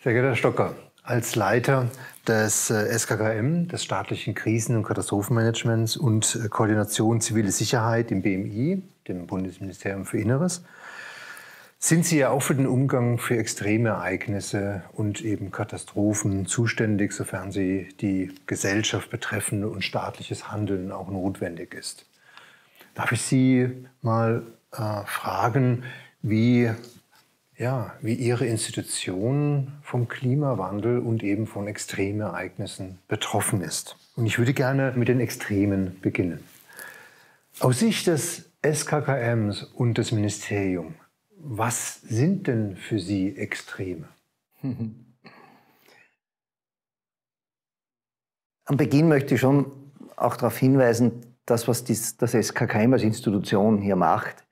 Sehr geehrter Herr Stocker, als Leiter des äh, SKKM, des staatlichen Krisen- und Katastrophenmanagements und äh, Koordination zivile Sicherheit im BMI, dem Bundesministerium für Inneres, sind Sie ja auch für den Umgang für extreme Ereignisse und eben Katastrophen zuständig, sofern sie die Gesellschaft betreffen und staatliches Handeln auch notwendig ist. Darf ich Sie mal äh, fragen, wie ja, wie Ihre Institution vom Klimawandel und eben von Extremereignissen betroffen ist. Und ich würde gerne mit den Extremen beginnen. Aus Sicht des SKKMs und des Ministeriums, was sind denn für Sie Extreme? Am Beginn möchte ich schon auch darauf hinweisen, das, was das SKKM als Institution hier macht,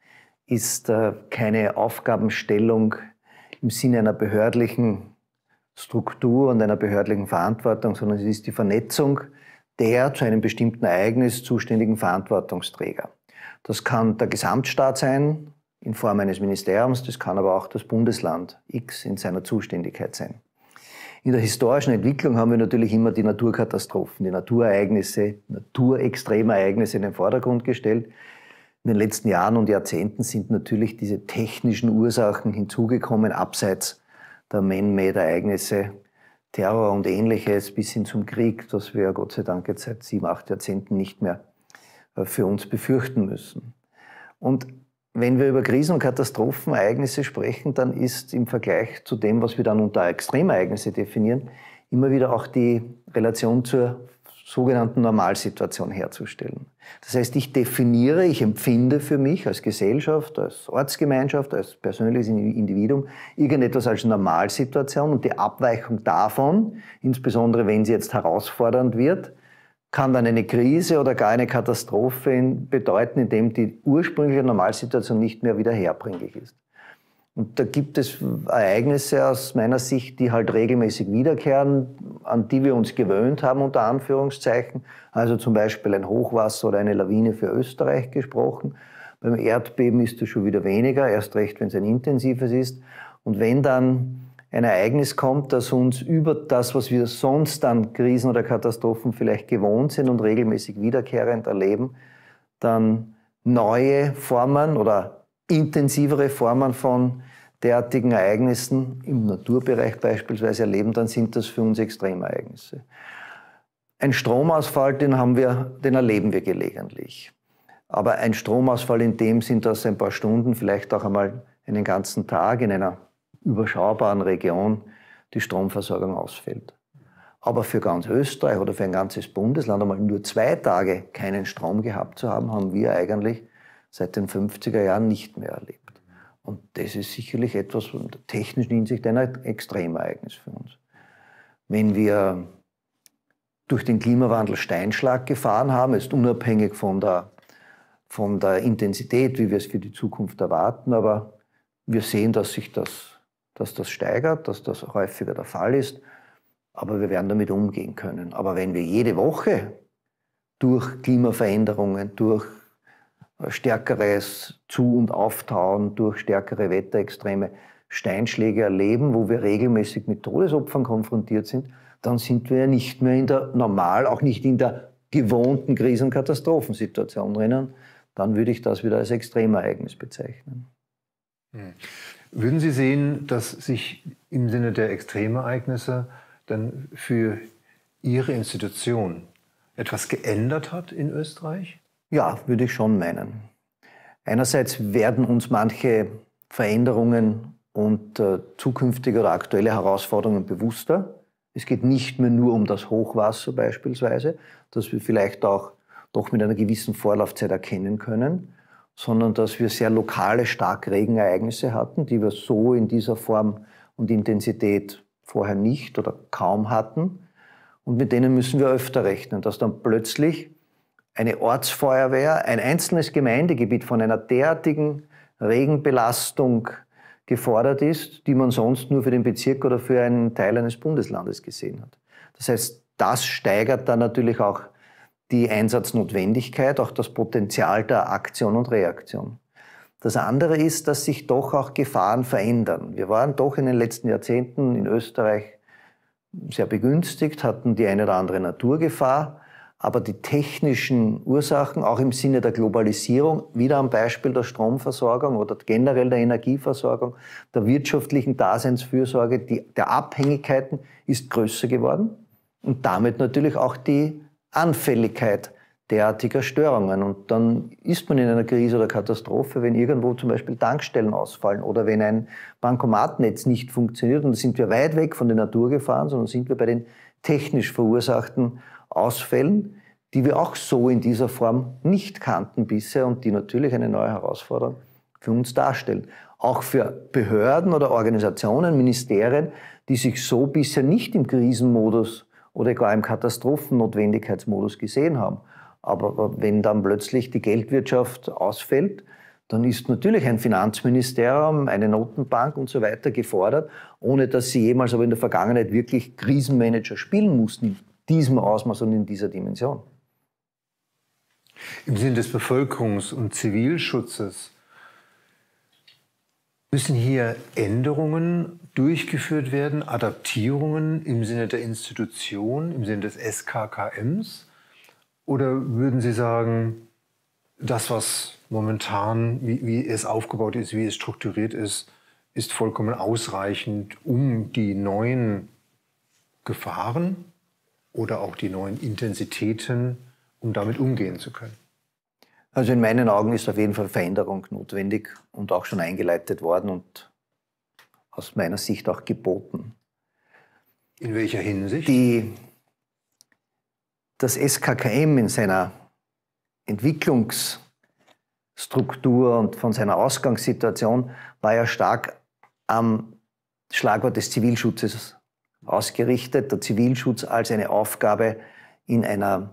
ist äh, keine Aufgabenstellung im Sinne einer behördlichen Struktur und einer behördlichen Verantwortung, sondern es ist die Vernetzung der zu einem bestimmten Ereignis zuständigen Verantwortungsträger. Das kann der Gesamtstaat sein in Form eines Ministeriums, das kann aber auch das Bundesland X in seiner Zuständigkeit sein. In der historischen Entwicklung haben wir natürlich immer die Naturkatastrophen, die Naturereignisse, Naturextremereignisse in den Vordergrund gestellt. In den letzten Jahren und Jahrzehnten sind natürlich diese technischen Ursachen hinzugekommen, abseits der Man-Made-Ereignisse, Terror und ähnliches bis hin zum Krieg, das wir Gott sei Dank jetzt seit sieben, acht Jahrzehnten nicht mehr äh, für uns befürchten müssen. Und wenn wir über Krisen- und Katastrophenereignisse sprechen, dann ist im Vergleich zu dem, was wir dann unter Extremereignisse definieren, immer wieder auch die Relation zur sogenannten Normalsituation herzustellen. Das heißt, ich definiere, ich empfinde für mich als Gesellschaft, als Ortsgemeinschaft, als persönliches Individuum irgendetwas als Normalsituation und die Abweichung davon, insbesondere wenn sie jetzt herausfordernd wird, kann dann eine Krise oder gar eine Katastrophe bedeuten, indem die ursprüngliche Normalsituation nicht mehr wiederherbringlich ist. Und da gibt es Ereignisse aus meiner Sicht, die halt regelmäßig wiederkehren, an die wir uns gewöhnt haben, unter Anführungszeichen. Also zum Beispiel ein Hochwasser oder eine Lawine für Österreich gesprochen. Beim Erdbeben ist das schon wieder weniger, erst recht, wenn es ein intensives ist. Und wenn dann ein Ereignis kommt, das uns über das, was wir sonst an Krisen oder Katastrophen vielleicht gewohnt sind und regelmäßig wiederkehrend erleben, dann neue Formen oder intensivere Formen von derartigen Ereignissen im Naturbereich beispielsweise erleben, dann sind das für uns Extremereignisse. Ein Stromausfall, den, haben wir, den erleben wir gelegentlich. Aber ein Stromausfall in dem Sinn, dass ein paar Stunden, vielleicht auch einmal einen ganzen Tag in einer überschaubaren Region die Stromversorgung ausfällt. Aber für ganz Österreich oder für ein ganzes Bundesland einmal nur zwei Tage keinen Strom gehabt zu haben, haben wir eigentlich seit den 50er Jahren nicht mehr erlebt. Und das ist sicherlich etwas von der technischen Hinsicht ein Extremereignis für uns. Wenn wir durch den Klimawandel Steinschlag gefahren haben, ist unabhängig von der, von der Intensität, wie wir es für die Zukunft erwarten, aber wir sehen, dass sich das, dass das steigert, dass das häufiger der Fall ist, aber wir werden damit umgehen können. Aber wenn wir jede Woche durch Klimaveränderungen, durch äh, stärkeres Zu- und Auftauen durch stärkere Wetterextreme, Steinschläge erleben, wo wir regelmäßig mit Todesopfern konfrontiert sind, dann sind wir ja nicht mehr in der normal, auch nicht in der gewohnten Krisen- und Katastrophensituation drinnen. Dann würde ich das wieder als Extremereignis bezeichnen. Hm. Würden Sie sehen, dass sich im Sinne der Extremereignisse dann für Ihre Institution etwas geändert hat in Österreich? Ja, würde ich schon meinen. Einerseits werden uns manche Veränderungen und äh, zukünftige oder aktuelle Herausforderungen bewusster. Es geht nicht mehr nur um das Hochwasser beispielsweise, das wir vielleicht auch doch mit einer gewissen Vorlaufzeit erkennen können, sondern dass wir sehr lokale Starkregenereignisse hatten, die wir so in dieser Form und Intensität vorher nicht oder kaum hatten. Und mit denen müssen wir öfter rechnen, dass dann plötzlich eine Ortsfeuerwehr, ein einzelnes Gemeindegebiet von einer derartigen Regenbelastung gefordert ist, die man sonst nur für den Bezirk oder für einen Teil eines Bundeslandes gesehen hat. Das heißt, das steigert dann natürlich auch die Einsatznotwendigkeit, auch das Potenzial der Aktion und Reaktion. Das andere ist, dass sich doch auch Gefahren verändern. Wir waren doch in den letzten Jahrzehnten in Österreich sehr begünstigt, hatten die eine oder andere Naturgefahr. Aber die technischen Ursachen, auch im Sinne der Globalisierung, wieder am Beispiel der Stromversorgung oder generell der Energieversorgung, der wirtschaftlichen Daseinsfürsorge, die, der Abhängigkeiten, ist größer geworden und damit natürlich auch die Anfälligkeit derartiger Störungen. Und dann ist man in einer Krise oder Katastrophe, wenn irgendwo zum Beispiel Tankstellen ausfallen oder wenn ein Bankomatnetz nicht funktioniert. Und da sind wir weit weg von der Natur gefahren, sondern sind wir bei den technisch verursachten Ausfällen, die wir auch so in dieser Form nicht kannten bisher und die natürlich eine neue Herausforderung für uns darstellen. Auch für Behörden oder Organisationen, Ministerien, die sich so bisher nicht im Krisenmodus oder gar im Katastrophennotwendigkeitsmodus gesehen haben. Aber wenn dann plötzlich die Geldwirtschaft ausfällt, dann ist natürlich ein Finanzministerium, eine Notenbank und so weiter gefordert, ohne dass sie jemals aber in der Vergangenheit wirklich Krisenmanager spielen mussten diesem Ausmaß und in dieser Dimension. Im Sinne des Bevölkerungs- und Zivilschutzes müssen hier Änderungen durchgeführt werden, Adaptierungen im Sinne der Institution, im Sinne des SKKMs? Oder würden Sie sagen, das, was momentan, wie, wie es aufgebaut ist, wie es strukturiert ist, ist vollkommen ausreichend, um die neuen Gefahren oder auch die neuen Intensitäten, um damit umgehen zu können? Also in meinen Augen ist auf jeden Fall Veränderung notwendig und auch schon eingeleitet worden und aus meiner Sicht auch geboten. In welcher Hinsicht? Die, das SKKM in seiner Entwicklungsstruktur und von seiner Ausgangssituation war ja stark am Schlagwort des Zivilschutzes ausgerichtet. Der Zivilschutz als eine Aufgabe in einer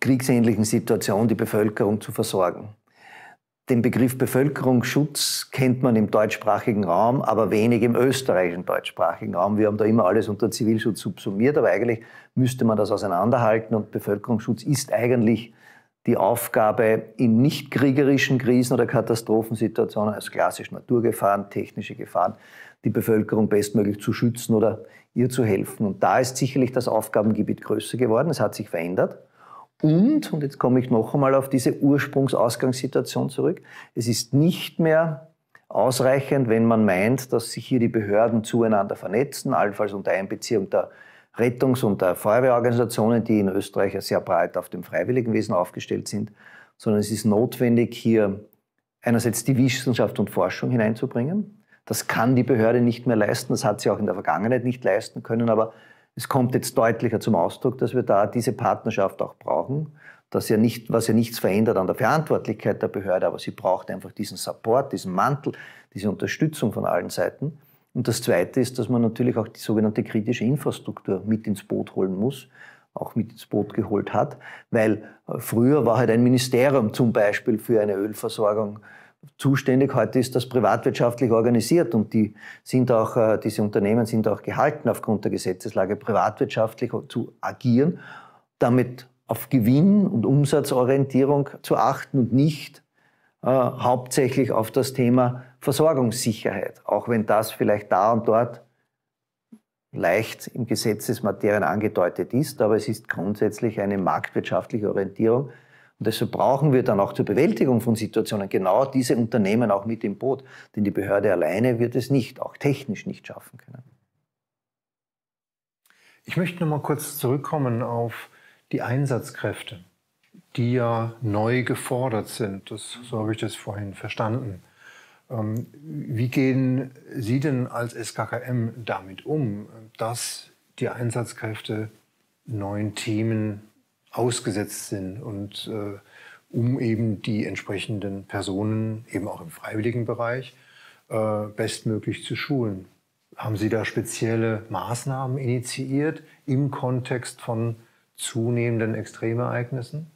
kriegsähnlichen Situation die Bevölkerung zu versorgen. Den Begriff Bevölkerungsschutz kennt man im deutschsprachigen Raum, aber wenig im österreichischen deutschsprachigen Raum. Wir haben da immer alles unter Zivilschutz subsumiert, aber eigentlich müsste man das auseinanderhalten und Bevölkerungsschutz ist eigentlich die Aufgabe, in nicht kriegerischen Krisen oder Katastrophensituationen, also klassisch Naturgefahren, technische Gefahren, die Bevölkerung bestmöglich zu schützen oder ihr zu helfen. Und da ist sicherlich das Aufgabengebiet größer geworden, es hat sich verändert. Und, und jetzt komme ich noch einmal auf diese Ursprungsausgangssituation zurück, es ist nicht mehr ausreichend, wenn man meint, dass sich hier die Behörden zueinander vernetzen, allenfalls unter Einbeziehung der Rettungs- und äh, Feuerwehrorganisationen, die in Österreich sehr breit auf dem Freiwilligenwesen aufgestellt sind, sondern es ist notwendig, hier einerseits die Wissenschaft und Forschung hineinzubringen. Das kann die Behörde nicht mehr leisten, das hat sie auch in der Vergangenheit nicht leisten können, aber es kommt jetzt deutlicher zum Ausdruck, dass wir da diese Partnerschaft auch brauchen, dass ja nicht, was ja nichts verändert an der Verantwortlichkeit der Behörde, aber sie braucht einfach diesen Support, diesen Mantel, diese Unterstützung von allen Seiten. Und das Zweite ist, dass man natürlich auch die sogenannte kritische Infrastruktur mit ins Boot holen muss, auch mit ins Boot geholt hat, weil äh, früher war halt ein Ministerium zum Beispiel für eine Ölversorgung zuständig. Heute ist das privatwirtschaftlich organisiert und die sind auch, äh, diese Unternehmen sind auch gehalten, aufgrund der Gesetzeslage privatwirtschaftlich zu agieren, damit auf Gewinn- und Umsatzorientierung zu achten und nicht äh, hauptsächlich auf das Thema Versorgungssicherheit, auch wenn das vielleicht da und dort leicht im Gesetzesmaterien angedeutet ist, aber es ist grundsätzlich eine marktwirtschaftliche Orientierung. Und deshalb brauchen wir dann auch zur Bewältigung von Situationen genau diese Unternehmen auch mit im Boot, denn die Behörde alleine wird es nicht, auch technisch nicht schaffen können. Ich möchte noch mal kurz zurückkommen auf die Einsatzkräfte, die ja neu gefordert sind. Das, so habe ich das vorhin verstanden. Ähm, wie gehen Sie denn als SKKM damit um, dass die Einsatzkräfte neuen Themen ausgesetzt sind und äh, um eben die entsprechenden Personen eben auch im freiwilligen Bereich äh, bestmöglich zu schulen? Haben Sie da spezielle Maßnahmen initiiert im Kontext von zunehmenden Extremereignissen?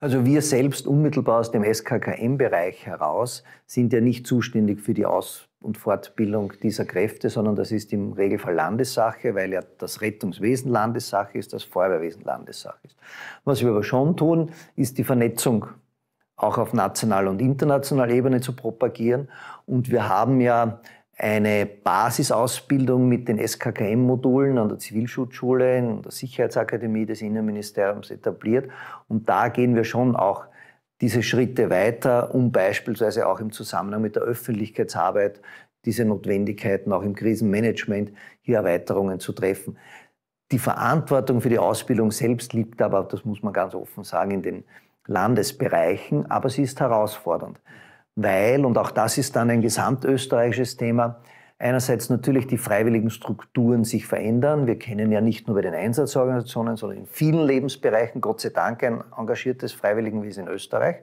Also wir selbst unmittelbar aus dem SKKM-Bereich heraus sind ja nicht zuständig für die Aus- und Fortbildung dieser Kräfte, sondern das ist im Regelfall Landessache, weil ja das Rettungswesen Landessache ist, das Feuerwehrwesen Landessache ist. Was wir aber schon tun, ist die Vernetzung auch auf nationaler und internationaler Ebene zu propagieren. Und wir haben ja eine Basisausbildung mit den SKKM-Modulen an der Zivilschutzschule, in der Sicherheitsakademie des Innenministeriums etabliert. Und da gehen wir schon auch diese Schritte weiter, um beispielsweise auch im Zusammenhang mit der Öffentlichkeitsarbeit diese Notwendigkeiten auch im Krisenmanagement hier Erweiterungen zu treffen. Die Verantwortung für die Ausbildung selbst liegt aber, das muss man ganz offen sagen, in den Landesbereichen, aber sie ist herausfordernd weil, und auch das ist dann ein gesamtösterreichisches Thema, einerseits natürlich die freiwilligen Strukturen sich verändern. Wir kennen ja nicht nur bei den Einsatzorganisationen, sondern in vielen Lebensbereichen, Gott sei Dank, ein engagiertes Freiwilligenwesen in Österreich.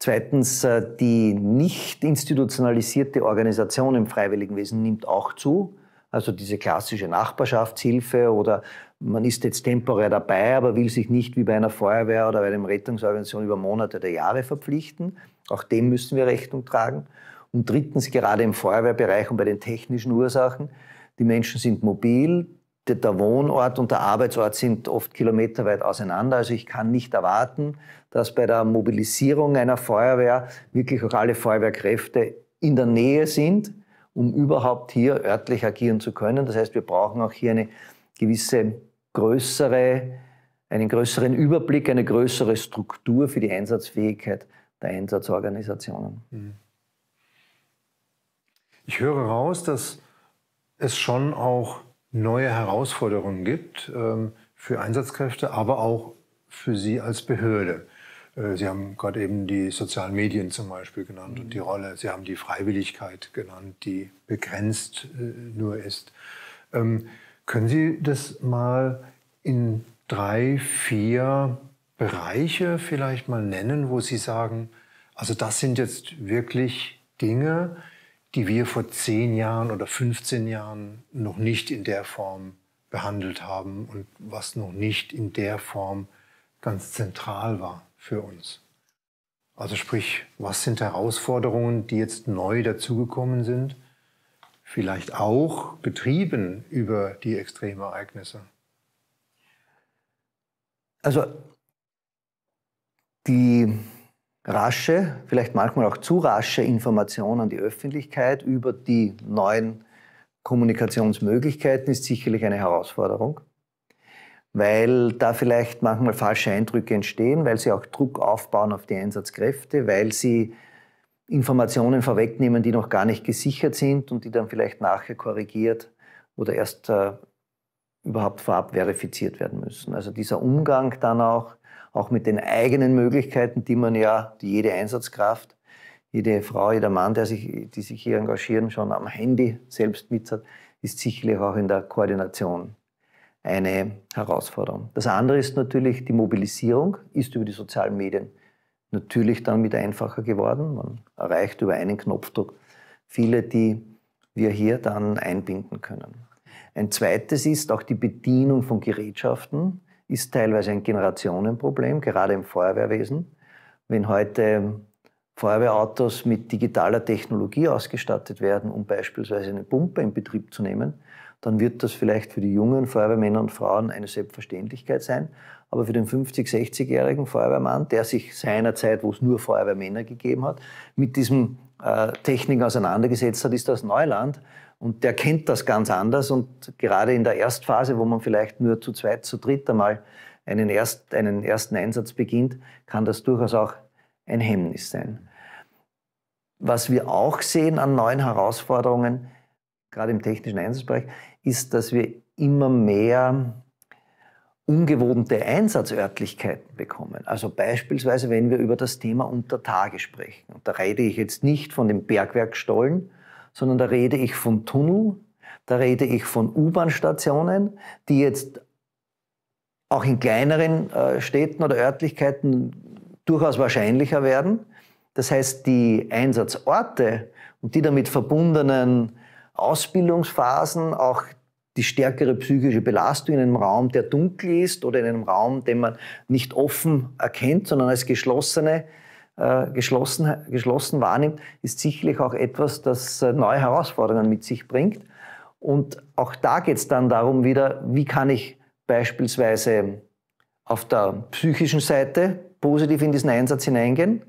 Zweitens, äh, die nicht institutionalisierte Organisation im Freiwilligenwesen nimmt auch zu. Also diese klassische Nachbarschaftshilfe oder man ist jetzt temporär dabei, aber will sich nicht wie bei einer Feuerwehr oder bei einem Rettungsorganisation über Monate oder Jahre verpflichten. Auch dem müssen wir Rechnung tragen. Und drittens, gerade im Feuerwehrbereich und bei den technischen Ursachen, die Menschen sind mobil, der Wohnort und der Arbeitsort sind oft kilometerweit auseinander. Also ich kann nicht erwarten, dass bei der Mobilisierung einer Feuerwehr wirklich auch alle Feuerwehrkräfte in der Nähe sind, um überhaupt hier örtlich agieren zu können. Das heißt, wir brauchen auch hier eine gewisse größere, einen größeren Überblick, eine größere Struktur für die Einsatzfähigkeit der Einsatzorganisationen. Mhm. Ich höre raus, dass es schon auch neue Herausforderungen gibt ähm, für Einsatzkräfte, aber auch für Sie als Behörde. Äh, Sie haben gerade eben die sozialen Medien zum Beispiel genannt mhm. und die mhm. Rolle. Sie haben die Freiwilligkeit genannt, die begrenzt äh, nur ist. Ähm, können Sie das mal in drei, vier Bereiche vielleicht mal nennen, wo Sie sagen, also das sind jetzt wirklich Dinge, die wir vor zehn Jahren oder 15 Jahren noch nicht in der Form behandelt haben und was noch nicht in der Form ganz zentral war für uns? Also sprich, was sind Herausforderungen, die jetzt neu dazugekommen sind? Vielleicht auch getrieben über die Extremereignisse? Also die rasche, vielleicht manchmal auch zu rasche Information an die Öffentlichkeit über die neuen Kommunikationsmöglichkeiten ist sicherlich eine Herausforderung weil da vielleicht manchmal falsche Eindrücke entstehen, weil sie auch Druck aufbauen auf die Einsatzkräfte, weil sie Informationen vorwegnehmen, die noch gar nicht gesichert sind und die dann vielleicht nachher korrigiert oder erst äh, überhaupt vorab verifiziert werden müssen. Also dieser Umgang dann auch, auch mit den eigenen Möglichkeiten, die man ja, die jede Einsatzkraft, jede Frau, jeder Mann, der sich, die sich hier engagieren, schon am Handy selbst mit hat, ist sicherlich auch in der Koordination eine Herausforderung. Das andere ist natürlich, die Mobilisierung ist über die sozialen Medien natürlich dann mit einfacher geworden. Man erreicht über einen Knopfdruck viele, die wir hier dann einbinden können. Ein zweites ist auch die Bedienung von Gerätschaften, ist teilweise ein Generationenproblem, gerade im Feuerwehrwesen. Wenn heute Feuerwehrautos mit digitaler Technologie ausgestattet werden, um beispielsweise eine Pumpe in Betrieb zu nehmen, dann wird das vielleicht für die jungen Feuerwehrmänner und Frauen eine Selbstverständlichkeit sein. Aber für den 50-, 60-jährigen Feuerwehrmann, der sich seinerzeit, wo es nur Feuerwehrmänner gegeben hat, mit diesen äh, Techniken auseinandergesetzt hat, ist das Neuland. Und der kennt das ganz anders. Und gerade in der Erstphase, wo man vielleicht nur zu zweit, zu dritt einmal einen, erst, einen ersten Einsatz beginnt, kann das durchaus auch ein Hemmnis sein. Was wir auch sehen an neuen Herausforderungen, gerade im technischen Einsatzbereich, ist, dass wir immer mehr ungewohnte Einsatzörtlichkeiten bekommen. Also beispielsweise, wenn wir über das Thema Untertage sprechen. Und da rede ich jetzt nicht von dem Bergwerk Stollen, sondern da rede ich von Tunnel, da rede ich von U-Bahn-Stationen, die jetzt auch in kleineren äh, Städten oder Örtlichkeiten durchaus wahrscheinlicher werden. Das heißt, die Einsatzorte und die damit verbundenen Ausbildungsphasen auch die stärkere psychische Belastung in einem Raum, der dunkel ist oder in einem Raum, den man nicht offen erkennt, sondern als geschlossene, äh, geschlossen, geschlossen wahrnimmt, ist sicherlich auch etwas, das äh, neue Herausforderungen mit sich bringt. Und auch da geht es dann darum wieder, wie kann ich beispielsweise auf der psychischen Seite positiv in diesen Einsatz hineingehen.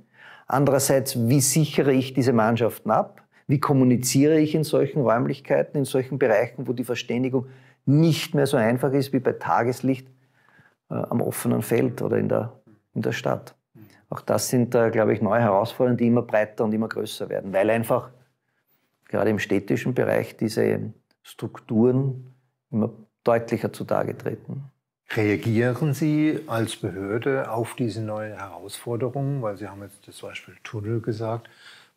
Andererseits, wie sichere ich diese Mannschaften ab? Wie kommuniziere ich in solchen Räumlichkeiten, in solchen Bereichen, wo die Verständigung nicht mehr so einfach ist wie bei Tageslicht äh, am offenen Feld oder in der, in der Stadt? Auch das sind, äh, glaube ich, neue Herausforderungen, die immer breiter und immer größer werden, weil einfach gerade im städtischen Bereich diese Strukturen immer deutlicher zutage treten. Reagieren Sie als Behörde auf diese neuen Herausforderungen? Weil Sie haben jetzt das Beispiel Tunnel gesagt.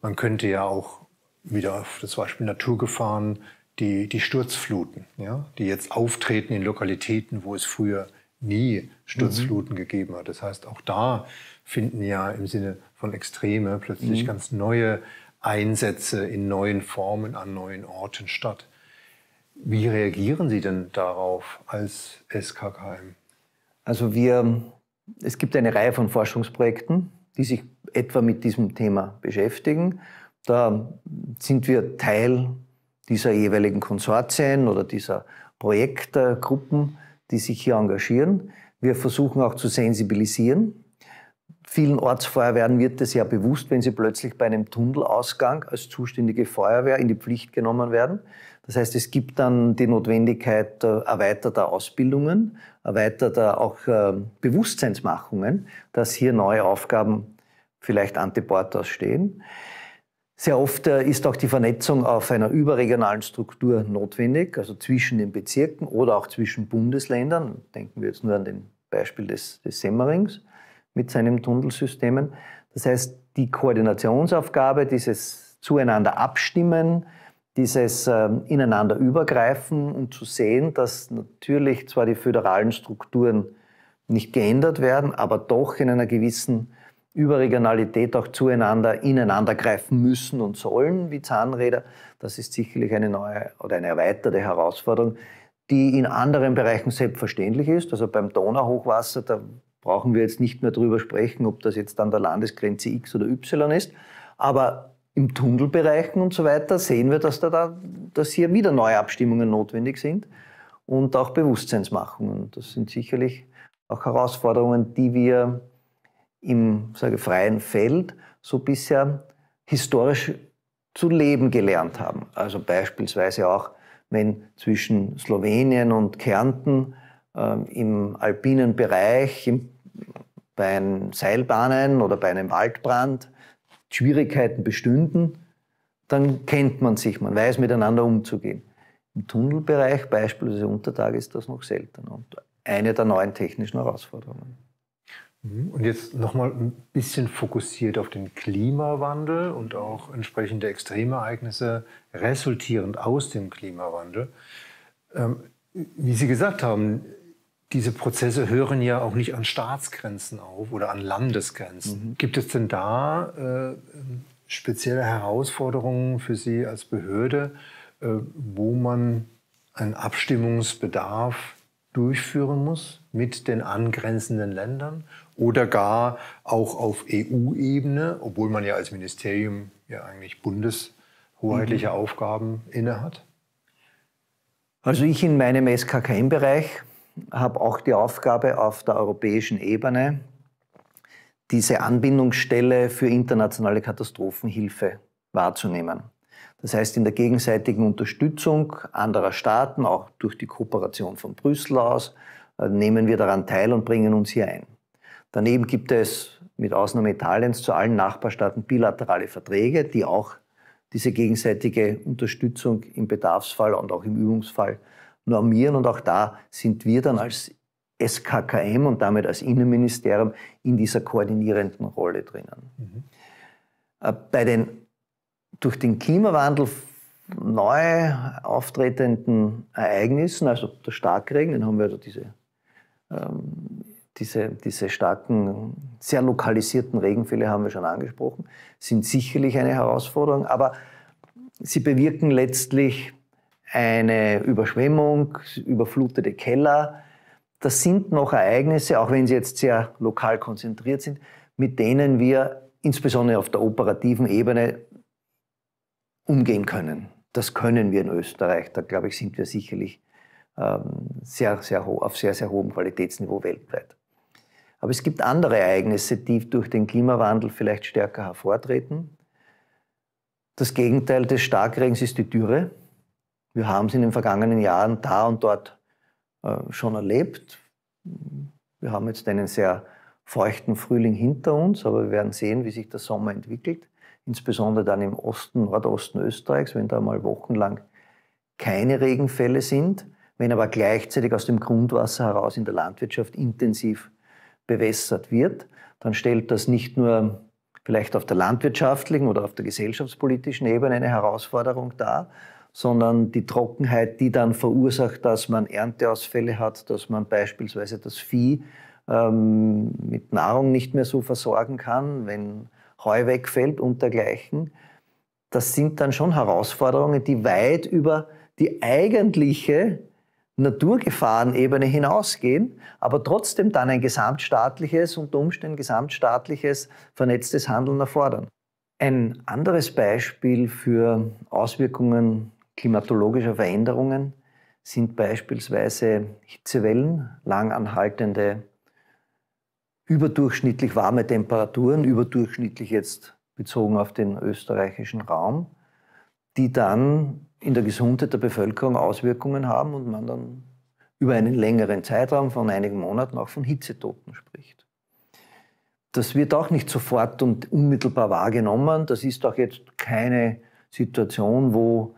Man könnte ja auch wieder zum Beispiel Naturgefahren, die, die Sturzfluten, ja, die jetzt auftreten in Lokalitäten, wo es früher nie Sturzfluten mhm. gegeben hat. Das heißt, auch da finden ja im Sinne von Extreme plötzlich mhm. ganz neue Einsätze in neuen Formen an neuen Orten statt. Wie reagieren Sie denn darauf als SKKM? Also wir, es gibt eine Reihe von Forschungsprojekten, die sich etwa mit diesem Thema beschäftigen. Da sind wir Teil dieser jeweiligen Konsortien oder dieser Projektgruppen, die sich hier engagieren. Wir versuchen auch zu sensibilisieren. Vielen Ortsfeuerwehren wird es ja bewusst, wenn sie plötzlich bei einem Tunnelausgang als zuständige Feuerwehr in die Pflicht genommen werden. Das heißt, es gibt dann die Notwendigkeit äh, erweiterter Ausbildungen, erweiterter auch äh, Bewusstseinsmachungen, dass hier neue Aufgaben vielleicht ante Portas stehen. Sehr oft äh, ist auch die Vernetzung auf einer überregionalen Struktur notwendig, also zwischen den Bezirken oder auch zwischen Bundesländern. Denken wir jetzt nur an den Beispiel des, des Semmerings mit seinen Tunnelsystemen. Das heißt, die Koordinationsaufgabe, dieses zueinander abstimmen, dieses ähm, ineinander übergreifen und zu sehen, dass natürlich zwar die föderalen Strukturen nicht geändert werden, aber doch in einer gewissen Überregionalität auch zueinander, ineinander greifen müssen und sollen wie Zahnräder. Das ist sicherlich eine neue oder eine erweiterte Herausforderung, die in anderen Bereichen selbstverständlich ist. Also beim Donauhochwasser, da brauchen wir jetzt nicht mehr drüber sprechen, ob das jetzt an der Landesgrenze X oder Y ist. Aber im Tunnelbereichen und so weiter sehen wir, dass, da, da, dass hier wieder neue Abstimmungen notwendig sind und auch Bewusstseinsmachungen. Das sind sicherlich auch Herausforderungen, die wir im sage, freien Feld so bisher historisch zu leben gelernt haben. Also beispielsweise auch, wenn zwischen Slowenien und Kärnten äh, im alpinen Bereich im, bei den Seilbahnen oder bei einem Waldbrand Schwierigkeiten bestünden, dann kennt man sich, man weiß miteinander umzugehen. Im Tunnelbereich beispielsweise unter ist das noch selten und eine der neuen technischen Herausforderungen. Mhm, und jetzt nochmal ein bisschen fokussiert auf den Klimawandel und auch entsprechende Extremereignisse resultierend aus dem Klimawandel. Ähm, wie Sie gesagt haben, diese Prozesse hören ja auch nicht an Staatsgrenzen auf oder an Landesgrenzen. Mhm. Gibt es denn da äh, ähm, spezielle Herausforderungen für Sie als Behörde, äh, wo man einen Abstimmungsbedarf durchführen muss mit den angrenzenden Ländern oder gar auch auf EU-Ebene, obwohl man ja als Ministerium ja eigentlich bundeshoheitliche mhm. Aufgaben innehat? Also ich in meinem SKKM-Bereich habe auch die Aufgabe auf der europäischen Ebene, diese Anbindungsstelle für internationale Katastrophenhilfe wahrzunehmen. Das heißt, in der gegenseitigen Unterstützung anderer Staaten, auch durch die Kooperation von Brüssel aus, äh, nehmen wir daran teil und bringen uns hier ein. Daneben gibt es mit Ausnahme Italiens zu allen Nachbarstaaten bilaterale Verträge, die auch diese gegenseitige Unterstützung im Bedarfsfall und auch im Übungsfall normieren. Und auch da sind wir dann als SKKM und damit als Innenministerium in dieser koordinierenden Rolle drinnen. Mhm. Äh, bei den durch den Klimawandel neu auftretenden Ereignissen, also der Starkregen, dann haben wir also diese, ähm, diese, diese starken, sehr lokalisierten Regenfälle haben wir schon angesprochen, sind sicherlich eine Herausforderung, aber sie bewirken letztlich eine Überschwemmung, überflutete Keller. Das sind noch Ereignisse, auch wenn sie jetzt sehr lokal konzentriert sind, mit denen wir insbesondere auf der operativen Ebene umgehen können. Das können wir in Österreich. Da glaube ich, sind wir sicherlich ähm, sehr, sehr hoch, auf sehr, sehr hohem Qualitätsniveau weltweit. Aber es gibt andere Ereignisse, die durch den Klimawandel vielleicht stärker hervortreten. Das Gegenteil des Starkregens ist die Dürre. Wir haben es in den vergangenen Jahren da und dort äh, schon erlebt. Wir haben jetzt einen sehr feuchten Frühling hinter uns, aber wir werden sehen, wie sich der Sommer entwickelt insbesondere dann im Osten, Nordosten Österreichs, wenn da mal wochenlang keine Regenfälle sind, wenn aber gleichzeitig aus dem Grundwasser heraus in der Landwirtschaft intensiv bewässert wird, dann stellt das nicht nur vielleicht auf der landwirtschaftlichen oder auf der gesellschaftspolitischen Ebene eine Herausforderung dar, sondern die Trockenheit, die dann verursacht, dass man Ernteausfälle hat, dass man beispielsweise das Vieh ähm, mit Nahrung nicht mehr so versorgen kann, wenn Heu wegfällt und dergleichen. Das sind dann schon Herausforderungen, die weit über die eigentliche Naturgefahrenebene hinausgehen, aber trotzdem dann ein gesamtstaatliches, und Umständen gesamtstaatliches, vernetztes Handeln erfordern. Ein anderes Beispiel für Auswirkungen klimatologischer Veränderungen sind beispielsweise Hitzewellen, langanhaltende überdurchschnittlich warme Temperaturen, überdurchschnittlich jetzt bezogen auf den österreichischen Raum, die dann in der Gesundheit der Bevölkerung Auswirkungen haben und man dann über einen längeren Zeitraum von einigen Monaten auch von Hitzetoten spricht. Das wird auch nicht sofort und unmittelbar wahrgenommen. Das ist auch jetzt keine Situation, wo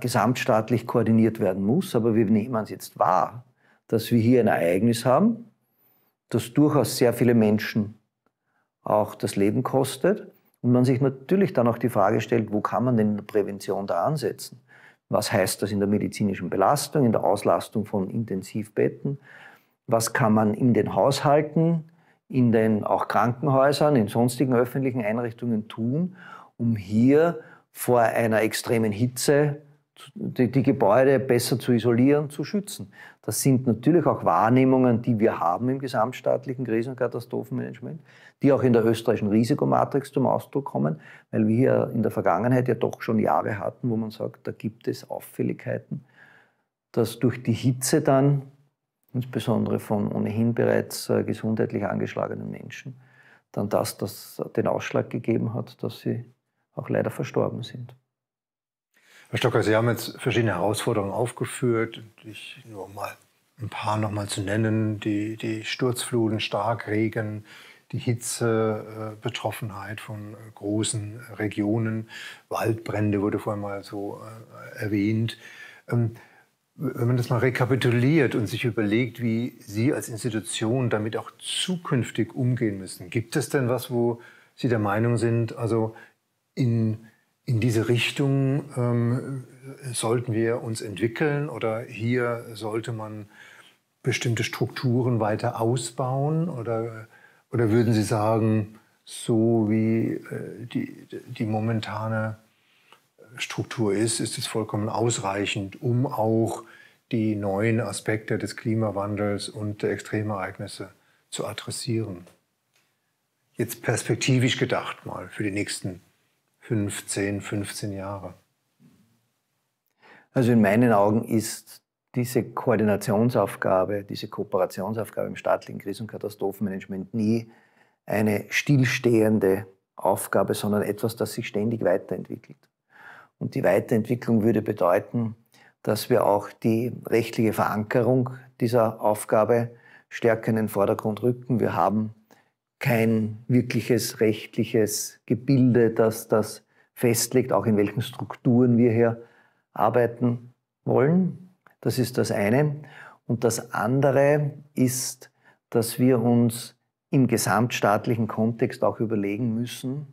gesamtstaatlich koordiniert werden muss, aber wir nehmen es jetzt wahr, dass wir hier ein Ereignis haben, das durchaus sehr viele Menschen auch das Leben kostet. Und man sich natürlich dann auch die Frage stellt, wo kann man denn in der Prävention da ansetzen? Was heißt das in der medizinischen Belastung, in der Auslastung von Intensivbetten? Was kann man in den Haushalten, in den auch Krankenhäusern, in sonstigen öffentlichen Einrichtungen tun, um hier vor einer extremen Hitze die, die, Gebäude besser zu isolieren, zu schützen. Das sind natürlich auch Wahrnehmungen, die wir haben im gesamtstaatlichen Krisen- und Katastrophenmanagement, die auch in der österreichischen Risikomatrix zum Ausdruck kommen, weil wir hier in der Vergangenheit ja doch schon Jahre hatten, wo man sagt, da gibt es Auffälligkeiten, dass durch die Hitze dann, insbesondere von ohnehin bereits äh, gesundheitlich angeschlagenen Menschen, dann das, das den Ausschlag gegeben hat, dass sie auch leider verstorben sind. Herr Stocker, Sie haben jetzt verschiedene Herausforderungen aufgeführt. Ich nur mal ein paar nochmal zu nennen. Die, die Sturzfluten, Starkregen, die Hitze, äh, Betroffenheit von äh, großen Regionen, Waldbrände wurde vorhin mal so äh, erwähnt. Ähm, wenn man das mal rekapituliert und sich überlegt, wie Sie als Institution damit auch zukünftig umgehen müssen, gibt es denn was, wo Sie der Meinung sind, also in in diese Richtung ähm, sollten wir uns entwickeln oder hier sollte man bestimmte Strukturen weiter ausbauen? Oder, oder würden Sie sagen, so wie äh, die, die momentane Struktur ist, ist es vollkommen ausreichend, um auch die neuen Aspekte des Klimawandels und der Extremereignisse zu adressieren? Jetzt perspektivisch gedacht mal für die nächsten 15, 15 Jahre. Also in meinen Augen ist diese Koordinationsaufgabe, diese Kooperationsaufgabe im staatlichen Krisen- und Katastrophenmanagement nie eine stillstehende Aufgabe, sondern etwas, das sich ständig weiterentwickelt. Und die Weiterentwicklung würde bedeuten, dass wir auch die rechtliche Verankerung dieser Aufgabe stärker in den Vordergrund rücken. Wir haben kein wirkliches rechtliches Gebilde, das das festlegt, auch in welchen Strukturen wir hier arbeiten wollen. Das ist das eine. Und das andere ist, dass wir uns im gesamtstaatlichen Kontext auch überlegen müssen,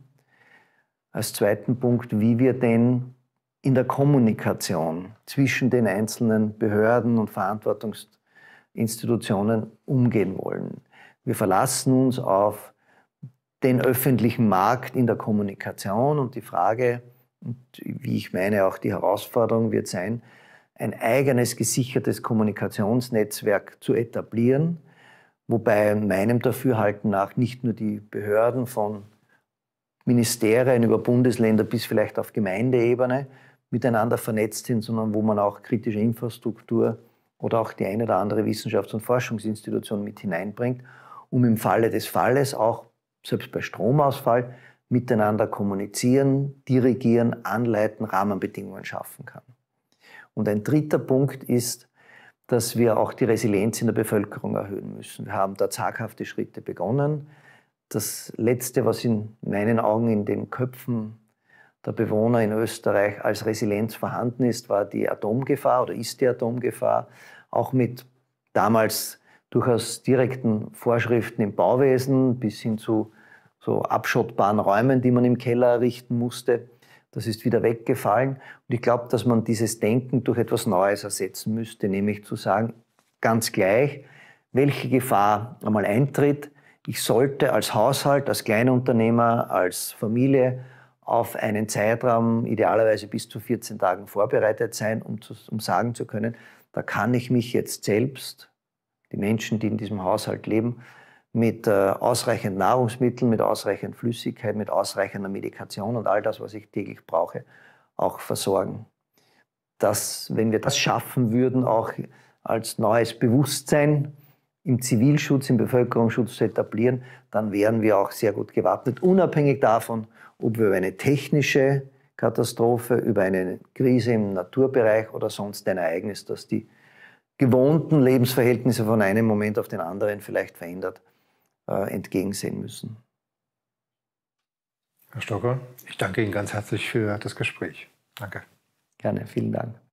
als zweiten Punkt, wie wir denn in der Kommunikation zwischen den einzelnen Behörden und Verantwortungsinstitutionen umgehen wollen. Wir verlassen uns auf den öffentlichen Markt in der Kommunikation und die Frage, und wie ich meine, auch die Herausforderung wird sein, ein eigenes gesichertes Kommunikationsnetzwerk zu etablieren, wobei meinem Dafürhalten nach nicht nur die Behörden von Ministerien über Bundesländer bis vielleicht auf Gemeindeebene miteinander vernetzt sind, sondern wo man auch kritische Infrastruktur oder auch die eine oder andere Wissenschafts- und Forschungsinstitution mit hineinbringt um im Falle des Falles auch, selbst bei Stromausfall, miteinander kommunizieren, dirigieren, anleiten, Rahmenbedingungen schaffen kann. Und ein dritter Punkt ist, dass wir auch die Resilienz in der Bevölkerung erhöhen müssen. Wir haben da zaghafte Schritte begonnen. Das Letzte, was in meinen Augen in den Köpfen der Bewohner in Österreich als Resilienz vorhanden ist, war die Atomgefahr oder ist die Atomgefahr. Auch mit damals durchaus direkten Vorschriften im Bauwesen bis hin zu so abschottbaren Räumen, die man im Keller errichten musste. Das ist wieder weggefallen. Und ich glaube, dass man dieses Denken durch etwas Neues ersetzen müsste, nämlich zu sagen, ganz gleich, welche Gefahr einmal eintritt, ich sollte als Haushalt, als Kleinunternehmer, als Familie auf einen Zeitraum, idealerweise bis zu 14 Tagen vorbereitet sein, um, zu, um sagen zu können, da kann ich mich jetzt selbst die Menschen, die in diesem Haushalt leben, mit äh, ausreichend Nahrungsmitteln, mit ausreichend Flüssigkeit, mit ausreichender Medikation und all das, was ich täglich brauche, auch versorgen. Dass, wenn wir das schaffen würden, auch als neues Bewusstsein im Zivilschutz, im Bevölkerungsschutz zu etablieren, dann wären wir auch sehr gut gewappnet, unabhängig davon, ob wir über eine technische Katastrophe, über eine Krise im Naturbereich oder sonst ein Ereignis, das die gewohnten Lebensverhältnisse von einem Moment auf den anderen vielleicht verändert äh, entgegensehen müssen. Herr Stocker, ich danke Ihnen ganz herzlich für das Gespräch. Danke. Gerne, vielen Dank.